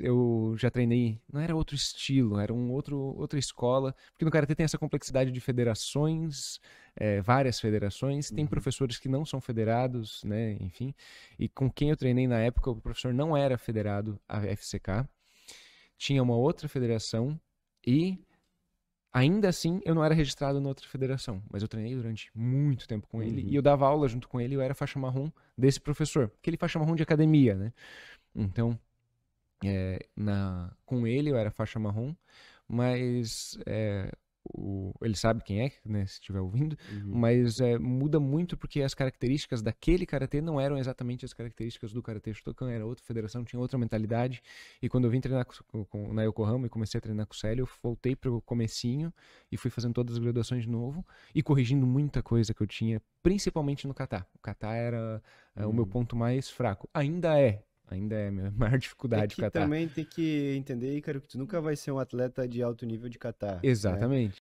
eu já treinei, não era outro estilo, era um outro, outra escola, porque no Karatê tem essa complexidade de federações, é, várias federações, tem uhum. professores que não são federados, né, enfim, e com quem eu treinei na época, o professor não era federado à FCK, tinha uma outra federação e Ainda assim, eu não era registrado na outra federação, mas eu treinei durante muito tempo com ele e uhum. eu dava aula junto com ele. Eu era faixa marrom desse professor, ele é faixa marrom de academia, né? Então, é, na, com ele eu era faixa marrom, mas é, o, ele sabe quem é, né, se estiver ouvindo, uhum. mas é, muda muito porque as características daquele karatê não eram exatamente as características do karatê Shotokan, era outra federação, tinha outra mentalidade. E quando eu vim treinar com, com, na Yokohama e comecei a treinar com o Célio, eu voltei pro comecinho e fui fazendo todas as graduações de novo e corrigindo muita coisa que eu tinha, principalmente no kata. O kata era é, uhum. o meu hum. ponto mais fraco. Ainda é, Ainda é a minha maior dificuldade tem também tem que entender, Icaro, que tu nunca vai ser um atleta de alto nível de Catar. Né? Exatamente.